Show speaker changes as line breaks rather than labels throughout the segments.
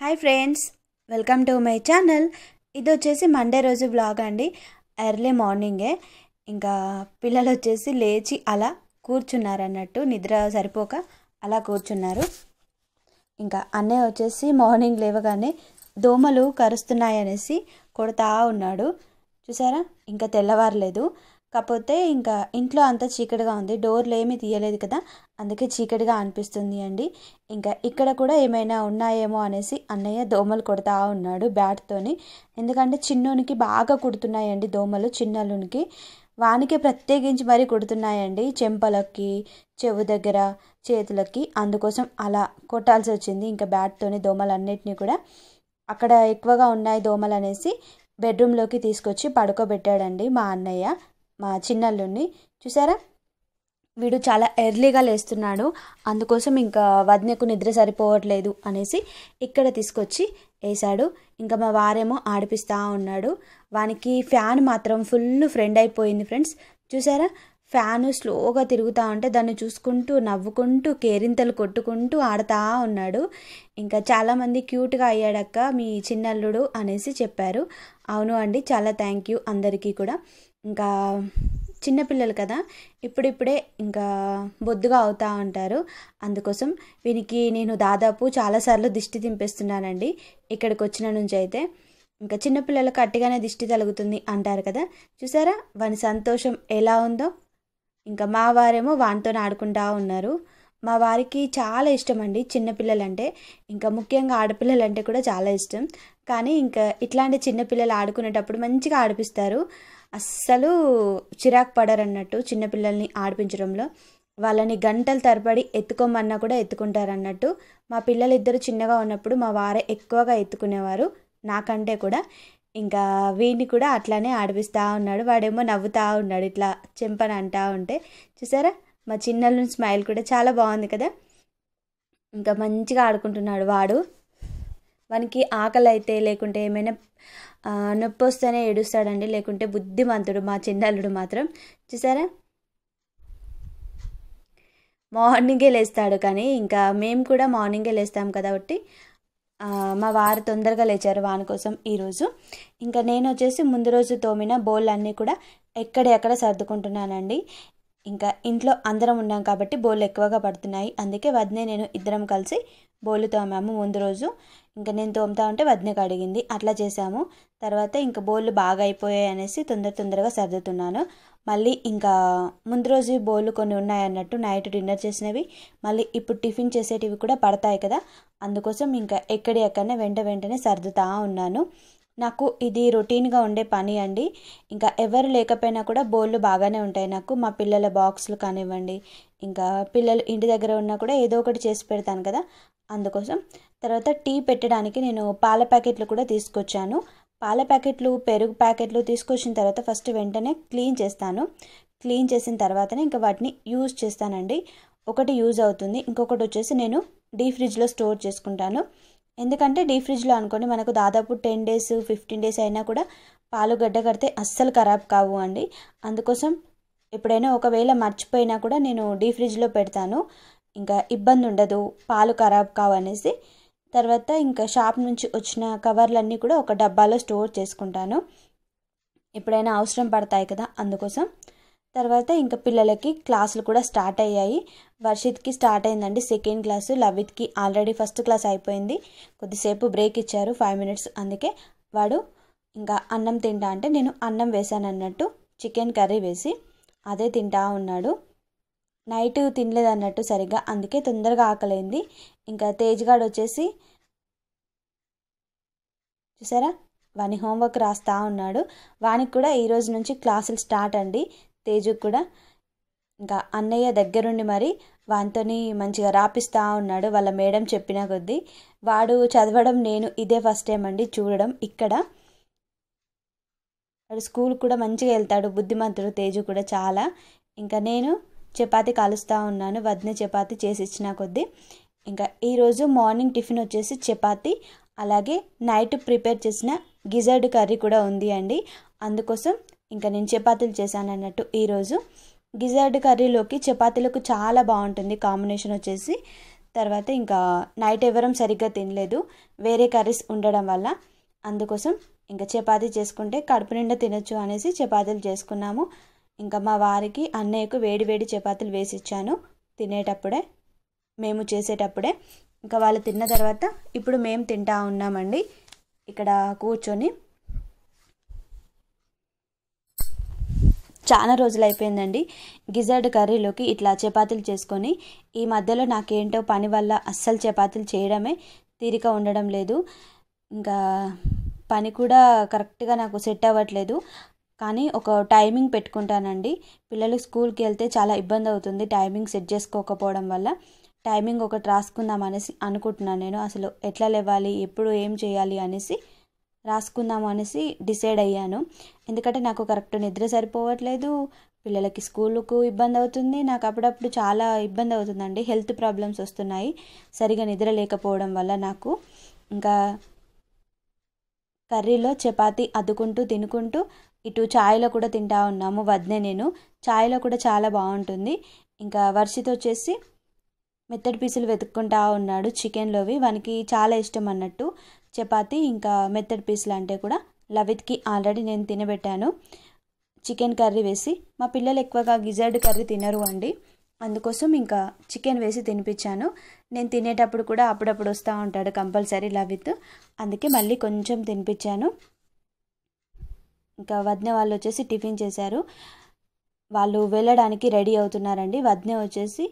hi friends welcome to my channel ఇది వచ్చేసి Monday రోజు బ్లాగ్ అండి ఎర్లీ మార్నింగే ఇంకా పిల్లలు వచ్చేసి లేచి అలా కూర్చున్నారు అన్నట్టు నిద్ర సరిపోక అలా కూర్చున్నారు ఇంకా అన్నయ్య వచ్చేసి మార్నింగ్ లేవగానే దోమలు కరుస్తున్నాయనేసి కొడతా ఉన్నాడు చూసారా ఇంకా తెల్లవారలేదు కాకపోతే ఇంకా ఇంట్లో అంతా చీకటిగా ఉంది డోర్లు ఏమీ తీయలేదు కదా అందుకే చీకటిగా అనిపిస్తుంది అండి ఇంకా ఇక్కడ కూడా ఏమైనా ఉన్నాయేమో అనేసి అన్నయ్య దోమలు కొడతా ఉన్నాడు బ్యాట్తోని ఎందుకంటే చిన్నోనికి బాగా కుడుతున్నాయండి దోమలు చిన్నలునికి వానికి ప్రత్యేకించి మరీ కుడుతున్నాయండి చెంపలకి చెవు దగ్గర చేతులకి అందుకోసం అలా కొట్టాల్సి వచ్చింది ఇంకా బ్యాట్తోని దోమలన్నిటినీ కూడా అక్కడ ఎక్కువగా ఉన్నాయి దోమలు అనేసి బెడ్రూమ్లోకి తీసుకొచ్చి పడుకోబెట్టాడండి మా అన్నయ్య మా చిన్నల్లుడిని చూసారా వీడు చాలా ఎర్లీగా లేస్తున్నాడు అందుకోసం ఇంకా వదినకు నిద్ర సరిపోవట్లేదు అనేసి ఇక్కడ తీసుకొచ్చి వేశాడు ఇంకా మా వారేమో ఆడిపిస్తూ ఉన్నాడు వానికి ఫ్యాన్ మాత్రం ఫుల్ ఫ్రెండ్ అయిపోయింది ఫ్రెండ్స్ చూసారా ఫ్యాన్ స్లోగా తిరుగుతూ ఉంటే దాన్ని చూసుకుంటూ నవ్వుకుంటూ కేరింతలు కొట్టుకుంటూ ఆడుతూ ఉన్నాడు ఇంకా చాలామంది క్యూట్గా అయ్యాడక్క మీ చిన్నల్లుడు అనేసి చెప్పారు అవును అండి చాలా థ్యాంక్ యూ అందరికీ కూడా ఇంకా చిన్నపిల్లలు కదా ఇప్పుడిప్పుడే ఇంకా బొద్దుగా అవుతూ ఉంటారు అందుకోసం వీనికి నేను దాదాపు చాలాసార్లు దిష్టి తింపేస్తున్నానండి ఇక్కడికి వచ్చిన నుంచి అయితే ఇంకా చిన్నపిల్లలకు అట్టిగానే దిష్టి తలుగుతుంది అంటారు కదా చూసారా వాని సంతోషం ఎలా ఉందో ఇంకా మా వారేమో వానితో ఆడుకుంటా ఉన్నారు మా వారికి చాలా ఇష్టం అండి చిన్నపిల్లలంటే ఇంకా ముఖ్యంగా ఆడపిల్లలంటే కూడా చాలా ఇష్టం కానీ ఇంకా ఇట్లాంటి చిన్నపిల్లలు ఆడుకునేటప్పుడు మంచిగా ఆడిపిస్తారు అస్సలు చిరాకు పడరన్నట్టు చిన్నపిల్లల్ని ఆడిపించడంలో వాళ్ళని గంటలు తరబడి ఎత్తుకోమన్నా కూడా ఎత్తుకుంటారన్నట్టు మా పిల్లలిద్దరు చిన్నగా ఉన్నప్పుడు మా వారే ఎక్కువగా ఎత్తుకునేవారు నాకంటే కూడా ఇంకా వీడిని కూడా అట్లానే ఆడిపిస్తూ ఉన్నాడు వాడేమో నవ్వుతూ ఉన్నాడు ఇట్లా చెంపని అంటా ఉంటే చూసారా మా నుంచి స్మైల్ కూడా చాలా బాగుంది కదా ఇంకా మంచిగా ఆడుకుంటున్నాడు వాడు వానికి ఆకలి అయితే లేకుంటే ఏమైనా నొప్పి వస్తేనే ఏడుస్తాడండి లేకుంటే బుద్ధిమంతుడు మా చిన్నల్లుడు మాత్రం చూసారా మార్నింగే లేస్తాడు కానీ ఇంకా మేము కూడా మార్నింగే లేస్తాం కాబట్టి మా వారు తొందరగా లేచారు వాని కోసం ఈరోజు ఇంకా నేను వచ్చేసి ముందు రోజు తోమిన బోల్ అన్నీ కూడా ఎక్కడెక్కడ సర్దుకుంటున్నానండి ఇంకా ఇంట్లో అందరం ఉన్నాం కాబట్టి బౌల్ ఎక్కువగా పడుతున్నాయి అందుకే వదినే నేను ఇద్దరం కలిసి బోళ్ళు తోమాము ముందు రోజు ఇంకా నేను తోముతా ఉంటే వదినకు అడిగింది అట్లా చేసాము తర్వాత ఇంకా బోళ్ళు బాగా అయిపోయాయి అనేసి తొందర తొందరగా సర్దుతున్నాను మళ్ళీ ఇంకా ముందు రోజు బోళ్ళు కొన్ని ఉన్నాయన్నట్టు నైట్ డిన్నర్ చేసినవి మళ్ళీ ఇప్పుడు టిఫిన్ చేసేటివి కూడా పడతాయి కదా అందుకోసం ఇంకా ఎక్కడి ఎక్కడనే వెంట వెంటనే సర్దుతా ఉన్నాను నాకు ఇది రొటీన్గా ఉండే పని అండి ఇంకా ఎవరు లేకపోయినా కూడా బోళ్ళు బాగానే ఉంటాయి నాకు మా పిల్లల బాక్సులు కానివ్వండి ఇంకా పిల్లలు ఇంటి దగ్గర ఉన్నా కూడా ఏదో ఒకటి చేసి పెడతాను కదా అందుకోసం తర్వాత టీ పెట్టడానికి నేను పాల ప్యాకెట్లు కూడా తీసుకొచ్చాను పాల ప్యాకెట్లు పెరుగు ప్యాకెట్లు తీసుకొచ్చిన తర్వాత ఫస్ట్ వెంటనే క్లీన్ చేస్తాను క్లీన్ చేసిన తర్వాతనే ఇంకా వాటిని యూజ్ చేస్తానండి ఒకటి యూజ్ అవుతుంది ఇంకొకటి వచ్చేసి నేను డీ ఫ్రిడ్జ్లో స్టోర్ చేసుకుంటాను ఎందుకంటే డీ ఫ్రిడ్జ్లో అనుకోండి మనకు దాదాపు టెన్ డేస్ ఫిఫ్టీన్ డేస్ అయినా కూడా పాలు గడ్డ కడితే అస్సలు ఖరాబ్ కావు అండి అందుకోసం ఎప్పుడైనా ఒకవేళ మర్చిపోయినా కూడా నేను డీ ఫ్రిడ్జ్లో పెడతాను ఇంకా ఇబ్బంది ఉండదు పాలు ఖరాబ్ కావనేసి తర్వాత ఇంకా షాప్ నుంచి వచ్చిన కవర్లన్నీ కూడా ఒక డబ్బాలో స్టోర్ చేసుకుంటాను ఎప్పుడైనా అవసరం పడతాయి కదా అందుకోసం తర్వాత ఇంకా పిల్లలకి క్లాసులు కూడా స్టార్ట్ అయ్యాయి వర్షిత్కి స్టార్ట్ అయిందండి సెకండ్ క్లాసు లవిత్కి ఆల్రెడీ ఫస్ట్ క్లాస్ అయిపోయింది కొద్దిసేపు బ్రేక్ ఇచ్చారు ఫైవ్ మినిట్స్ అందుకే వాడు ఇంకా అన్నం తింటా అంటే నేను అన్నం వేశాను అన్నట్టు చికెన్ కర్రీ వేసి అదే తింటా ఉన్నాడు నైట్ తినలేదు అన్నట్టు సరిగ్గా అందుకే తొందరగా ఆకలైంది ఇంకా తేజ్గాడు వచ్చేసి చూసారా వాని హోంవర్క్ రాస్తా ఉన్నాడు వానికి కూడా ఈరోజు నుంచి క్లాసులు స్టార్ట్ అండి తేజు కూడా ఇంకా అన్నయ్య దగ్గరుండి మరి వానితోని మంచిగా రాపిస్తూ ఉన్నాడు వాళ్ళ మేడం చెప్పిన కొద్దీ వాడు చదవడం నేను ఇదే ఫస్ట్ టైం అండి చూడడం ఇక్కడ వాడు స్కూల్ కూడా మంచిగా వెళ్తాడు బుద్ధిమంతుడు తేజు కూడా చాలా ఇంకా నేను చపాతి కాలుస్తూ ఉన్నాను వదిన చపాతి చేసి ఇచ్చిన కొద్దీ ఇంకా ఈరోజు మార్నింగ్ టిఫిన్ వచ్చేసి చపాతి అలాగే నైట్ ప్రిపేర్ చేసిన గిజర్డ్ కర్రీ కూడా ఉంది అండి అందుకోసం ఇంకా నేను చపాతీలు చేశాను అన్నట్టు ఈరోజు గిజర్డ్ కర్రీలోకి చపాతీలకు చాలా బాగుంటుంది కాంబినేషన్ వచ్చేసి తర్వాత ఇంకా నైట్ ఎవరం సరిగ్గా తినలేదు వేరే కర్రీస్ ఉండడం వల్ల అందుకోసం ఇంకా చపాతీ చేసుకుంటే కడుపు నిండా తినొచ్చు అనేసి చపాతీలు చేసుకున్నాము ఇంకా మా వారికి అన్నయ్యకు వేడివేడి చపాతీలు వేసి ఇచ్చాను తినేటప్పుడే మేము చేసేటప్పుడే ఇంకా వాళ్ళు తిన్న తర్వాత ఇప్పుడు మేము తింటా ఉన్నామండి ఇక్కడ కూర్చొని చాలా రోజులు అయిపోయిందండి గిజర్డ్ కర్రీలోకి ఇట్లా చపాతీలు చేసుకొని ఈ మధ్యలో నాకేంటో పని వల్ల అస్సలు చపాతీలు చేయడమే తీరిక ఉండడం లేదు ఇంకా పని కూడా కరెక్ట్గా నాకు సెట్ అవ్వట్లేదు కానీ ఒక టైమింగ్ పెట్టుకుంటానండి పిల్లలు స్కూల్కి వెళ్తే చాలా ఇబ్బంది అవుతుంది టైమింగ్ సెట్ చేసుకోకపోవడం వల్ల టైమింగ్ ఒకటి రాసుకుందాం అనేసి అనుకుంటున్నాను నేను అసలు ఎట్లా లేవాలి ఎప్పుడు ఏం చేయాలి అనేసి రాసుకుందాం అనేసి డిసైడ్ అయ్యాను ఎందుకంటే నాకు కరెక్ట్ నిద్ర సరిపోవట్లేదు పిల్లలకి స్కూల్కు ఇబ్బంది అవుతుంది నాకు అప్పుడప్పుడు చాలా ఇబ్బంది అవుతుందండి హెల్త్ ప్రాబ్లమ్స్ వస్తున్నాయి సరిగా నిద్ర లేకపోవడం వల్ల నాకు ఇంకా కర్రీలో చపాతి అద్దుకుంటూ తినుకుంటూ ఇటు ఛాయ్లో కూడా తింటా ఉన్నాము వద్దనే నేను ఛాయ్లో కూడా చాలా బాగుంటుంది ఇంకా వర్షిత్ వచ్చేసి మెత్తడి పీసులు వెతుక్కుంటా ఉన్నాడు చికెన్లోవి వానికి చాలా ఇష్టం అన్నట్టు చపాతి ఇంకా మెత్తడి పీసులు అంటే కూడా లవిత్కి ఆల్రెడీ నేను తినబెట్టాను చికెన్ కర్రీ వేసి మా పిల్లలు ఎక్కువగా గిజర్డ్ కర్రీ తినరు అండి అందుకోసం ఇంకా చికెన్ వేసి తినిపించాను నేను తినేటప్పుడు కూడా అప్పుడప్పుడు వస్తూ ఉంటాడు కంపల్సరీ లవిత్ అందుకే మళ్ళీ కొంచెం తినిపించాను ఇంకా వదిన వాళ్ళు వచ్చేసి టిఫిన్ చేశారు వాళ్ళు వెళ్ళడానికి రెడీ అవుతున్నారండి వదిన వచ్చేసి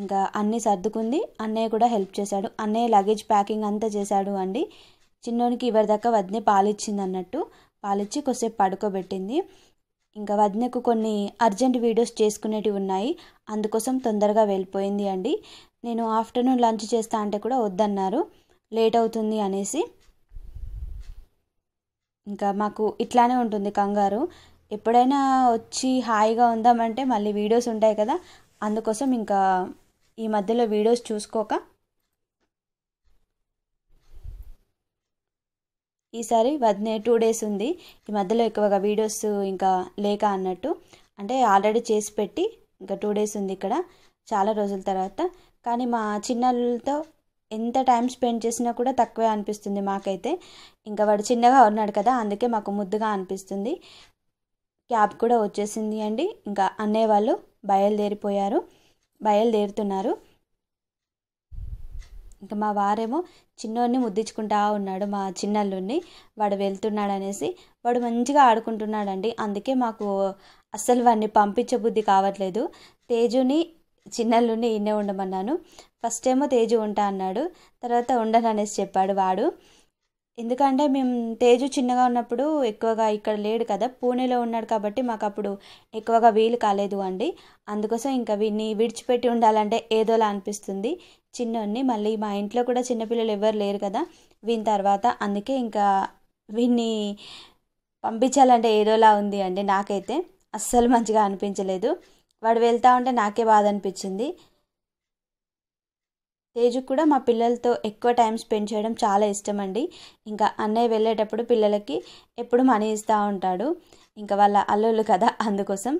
ఇంకా అన్నీ సర్దుకుంది అన్నయ్య కూడా హెల్ప్ చేశాడు అన్నయ్య లగేజ్ ప్యాకింగ్ అంతా చేశాడు అండి చిన్నోనికి ఇవరి దాకా వదిన పాలిచ్చింది అన్నట్టు పాలిచ్చి కొద్దిసేపు పడుకోబెట్టింది ఇంకా వదినకు కొన్ని అర్జెంట్ వీడియోస్ చేసుకునేవి ఉన్నాయి అందుకోసం తొందరగా వెళ్ళిపోయింది అండి నేను ఆఫ్టర్నూన్ లంచ్ చేస్తా అంటే కూడా వద్దన్నారు లేట్ అవుతుంది అనేసి ఇంకా మాకు ఇట్లానే ఉంటుంది కంగారు ఎప్పుడైనా వచ్చి హాయిగా ఉందామంటే మళ్ళీ వీడియోస్ ఉంటాయి కదా అందుకోసం ఇంకా ఈ మధ్యలో వీడియోస్ చూసుకోక ఈసారి వదినే టూ డేస్ ఉంది ఈ మధ్యలో ఎక్కువగా వీడియోస్ ఇంకా లేక అన్నట్టు అంటే ఆల్రెడీ చేసి పెట్టి ఇంకా టూ డేస్ ఉంది ఇక్కడ చాలా రోజుల తర్వాత కానీ మా చిన్నతో ఎంత టైం స్పెండ్ చేసినా కూడా తక్కువే అనిపిస్తుంది మాకైతే ఇంకా వాడు చిన్నగా ఉన్నాడు కదా అందుకే మాకు ముద్దుగా అనిపిస్తుంది క్యాబ్ కూడా వచ్చేసింది అండి ఇంకా అన్నయ్య వాళ్ళు బయలుదేరిపోయారు బయలుదేరుతున్నారు ఇంకా మా వారేమో చిన్నోడిని ముద్దించుకుంటా ఉన్నాడు మా చిన్నల్లుడిని వాడు వెళ్తున్నాడు అనేసి వాడు మంచిగా ఆడుకుంటున్నాడండి అందుకే మాకు అస్సలు వాడిని పంపించే బుద్ధి కావట్లేదు తేజుని చిన్నల్లుండి ఈయనే ఉండమన్నాను ఫస్ట్ ఏమో తేజు ఉంటా అన్నాడు తర్వాత ఉండను అనేసి చెప్పాడు వాడు ఎందుకంటే మేము తేజు చిన్నగా ఉన్నప్పుడు ఎక్కువగా ఇక్కడ లేడు కదా పూణేలో ఉన్నాడు కాబట్టి మాకు అప్పుడు ఎక్కువగా వీలు కాలేదు అండి అందుకోసం ఇంకా వీడిని విడిచిపెట్టి ఉండాలంటే ఏదోలా అనిపిస్తుంది చిన్నోన్ని మళ్ళీ మా ఇంట్లో కూడా చిన్నపిల్లలు ఎవరు లేరు కదా వీని తర్వాత అందుకే ఇంకా వీన్ని పంపించాలంటే ఏదోలా ఉంది అండి నాకైతే అస్సలు మంచిగా అనిపించలేదు వాడు వెళ్తా ఉంటే నాకే బాధ అనిపించింది తేజు కూడా మా పిల్లలతో ఎక్కువ టైం స్పెండ్ చేయడం చాలా ఇష్టం అండి ఇంకా అన్నయ్య వెళ్ళేటప్పుడు పిల్లలకి ఎప్పుడు మనీ ఇస్తూ ఉంటాడు ఇంకా వాళ్ళ అల్లుళ్ళు కదా అందుకోసం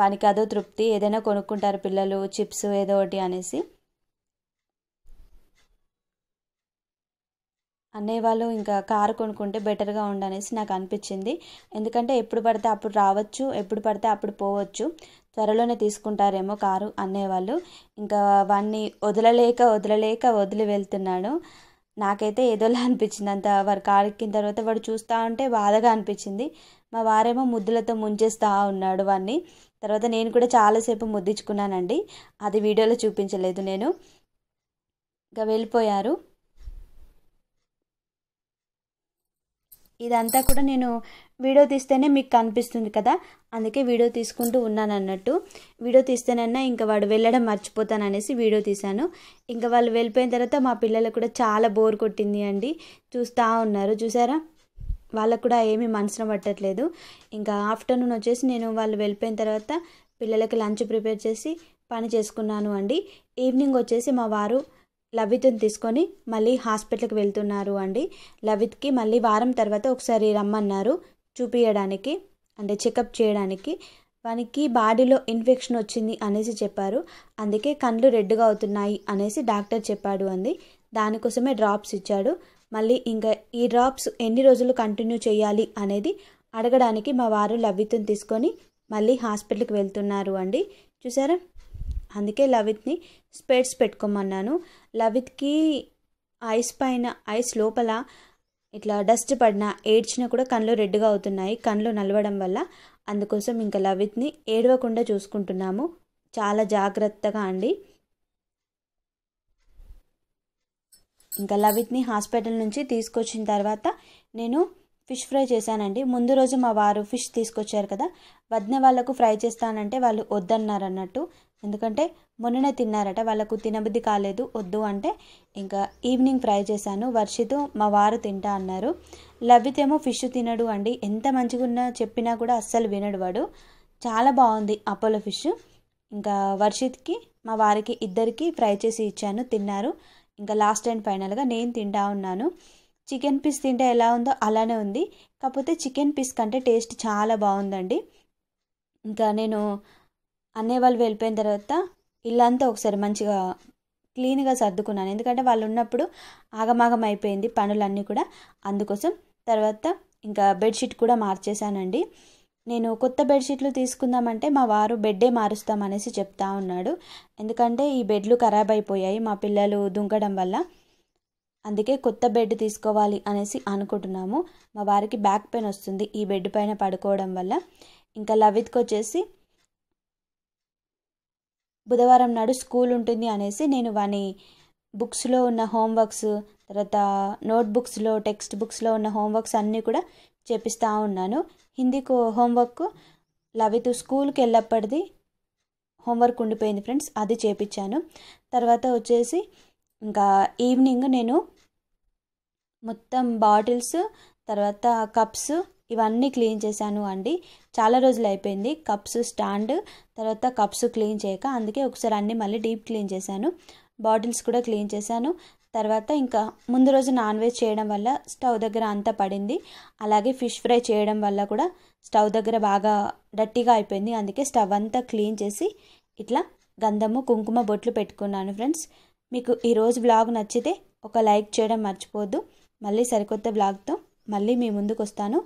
వానికి అదో తృప్తి ఏదైనా కొనుక్కుంటారు పిల్లలు చిప్స్ ఏదో ఒకటి అనేసి అన్నయ్య వాళ్ళు ఇంకా కారు కొనుక్కుంటే బెటర్గా ఉండనేసి నాకు అనిపించింది ఎందుకంటే ఎప్పుడు పడితే అప్పుడు రావచ్చు ఎప్పుడు పడితే అప్పుడు పోవచ్చు త్వరలోనే తీసుకుంటారేమో కారు అనేవాళ్ళు ఇంకా వాడిని వదలలేక వదలలేక వదిలి వెళ్తున్నాడు నాకైతే ఏదోలా అనిపించింది అంత వారు కారెక్కిన తర్వాత వాడు చూస్తూ ఉంటే బాధగా అనిపించింది మా వారేమో ముద్దులతో ముంచేస్తూ ఉన్నాడు వాడిని తర్వాత నేను కూడా చాలాసేపు ముద్దించుకున్నానండి అది వీడియోలో చూపించలేదు నేను ఇంకా వెళ్ళిపోయారు ఇదంతా కూడా నేను వీడియో తీస్తేనే మీకు కనిపిస్తుంది కదా అందుకే వీడియో తీసుకుంటూ ఉన్నాను అన్నట్టు వీడియో తీస్తేనన్నా ఇంకా వాడు వెళ్ళడం మర్చిపోతాను అనేసి వీడియో తీశాను ఇంకా వాళ్ళు వెళ్ళిపోయిన తర్వాత మా పిల్లలకు కూడా చాలా బోర్ కొట్టింది అండి చూస్తూ ఉన్నారు చూసారా వాళ్ళకు కూడా ఏమీ మనసున పట్టట్లేదు ఇంకా ఆఫ్టర్నూన్ వచ్చేసి నేను వాళ్ళు వెళ్ళిపోయిన తర్వాత పిల్లలకి లంచ్ ప్రిపేర్ చేసి పని చేసుకున్నాను అండి ఈవినింగ్ వచ్చేసి మా వారు లవిత్ని తీసుకొని మళ్ళీ హాస్పిటల్కి వెళ్తున్నారు అండి లవిత్కి మళ్ళీ వారం తర్వాత ఒకసారి రమ్మన్నారు చూపించడానికి అంటే చెకప్ చేయడానికి వానికి బాడీలో ఇన్ఫెక్షన్ వచ్చింది అనేసి చెప్పారు అందుకే కళ్ళు రెడ్గా అవుతున్నాయి అనేసి డాక్టర్ చెప్పాడు అంది దానికోసమే డ్రాప్స్ ఇచ్చాడు మళ్ళీ ఇంకా ఈ డ్రాప్స్ ఎన్ని రోజులు కంటిన్యూ చేయాలి అనేది అడగడానికి మా వారు లవిత్ని తీసుకొని మళ్ళీ హాస్పిటల్కి వెళ్తున్నారు అండి చూసారా అందుకే లవిత్ని స్పెట్స్ పెట్టుకోమన్నాను లవిత్కి ఐస్ పైన ఐస్ లోపల ఇట్లా డస్ట్ పడినా ఏడ్చినా కూడా కళ్ళు రెడ్గా అవుతున్నాయి కళ్ళు నలవడం వల్ల అందుకోసం ఇంకా లవిత్ని ఏడవకుండా చూసుకుంటున్నాము చాలా జాగ్రత్తగా అండి ఇంకా లవిత్ని హాస్పిటల్ నుంచి తీసుకొచ్చిన తర్వాత నేను ఫిష్ ఫ్రై చేశానండి ముందు రోజు మా వారు ఫిష్ తీసుకొచ్చారు కదా వదిన వాళ్ళకు ఫ్రై చేస్తానంటే వాళ్ళు వద్దన్నారు అన్నట్టు ఎందుకంటే మొన్ననే తిన్నారట వాళ్ళకు తినబుద్ధి కాలేదు వద్దు అంటే ఇంకా ఈవినింగ్ ఫ్రై చేశాను వర్షిత్ మా వారు తింటా అన్నారు లవ్వితేమో ఫిష్ తినడు అండి ఎంత మంచిగా ఉన్నా చెప్పినా కూడా అస్సలు వినడు వాడు చాలా బాగుంది అపోలో ఫిష్ ఇంకా వర్షిత్కి మా వారికి ఇద్దరికి ఫ్రై చేసి ఇచ్చాను తిన్నారు ఇంకా లాస్ట్ అండ్ ఫైనల్గా నేను తింటా ఉన్నాను చికెన్ పీస్ తింటే ఎలా ఉందో అలానే ఉంది కాకపోతే చికెన్ పీస్ కంటే టేస్ట్ చాలా బాగుందండి ఇంకా నేను అన్నయ్య వాళ్ళు వెళ్ళిపోయిన తర్వాత ఇల్లంతా ఒకసారి మంచిగా క్లీన్గా సర్దుకున్నాను ఎందుకంటే వాళ్ళు ఉన్నప్పుడు ఆగమాగం అయిపోయింది పనులన్నీ కూడా అందుకోసం తర్వాత ఇంకా బెడ్షీట్ కూడా మార్చేశానండి నేను కొత్త బెడ్షీట్లు తీసుకుందామంటే మా వారు బెడ్డే మారుస్తామనేసి చెప్తా ఉన్నాడు ఎందుకంటే ఈ బెడ్లు ఖరాబ్ అయిపోయాయి మా పిల్లలు దుంకడం వల్ల అందుకే కొత్త బెడ్ తీసుకోవాలి అనేసి అనుకుంటున్నాము మా వారికి బ్యాక్ పెయిన్ వస్తుంది ఈ బెడ్ పైన పడుకోవడం వల్ల ఇంకా లవిత్కి వచ్చేసి బుధవారం నాడు స్కూల్ ఉంటుంది అనేసి నేను వాని బుక్స్లో ఉన్న హోంవర్క్స్ తర్వాత నోట్బుక్స్లో టెక్స్ట్ బుక్స్లో ఉన్న హోంవర్క్స్ అన్నీ కూడా చేపిస్తూ ఉన్నాను హిందీకు హోంవర్క్ లవితు స్కూల్కి వెళ్ళప్పటిది హోంవర్క్ ఉండిపోయింది ఫ్రెండ్స్ అది చేపించాను తర్వాత వచ్చేసి ఇంకా ఈవినింగ్ నేను మొత్తం బాటిల్స్ తర్వాత కప్స్ ఇవన్నీ క్లీన్ చేశాను అండి చాలా రోజులు అయిపోయింది కప్స్ స్టాండ్ తర్వాత కప్స్ క్లీన్ చేయక అందుకే ఒకసారి అన్నీ మళ్ళీ డీప్ క్లీన్ చేశాను బాటిల్స్ కూడా క్లీన్ చేశాను తర్వాత ఇంకా ముందు రోజు నాన్ వెజ్ చేయడం వల్ల స్టవ్ దగ్గర అంతా పడింది అలాగే ఫిష్ ఫ్రై చేయడం వల్ల కూడా స్టవ్ దగ్గర బాగా డట్టిగా అయిపోయింది అందుకే స్టవ్ అంతా క్లీన్ చేసి ఇట్లా గంధము కుంకుమ బొట్లు పెట్టుకున్నాను ఫ్రెండ్స్ మీకు ఈరోజు బ్లాగ్ నచ్చితే ఒక లైక్ చేయడం మర్చిపోద్దు మళ్ళీ సరికొత్త బ్లాగ్తో మళ్ళీ మీ ముందుకు వస్తాను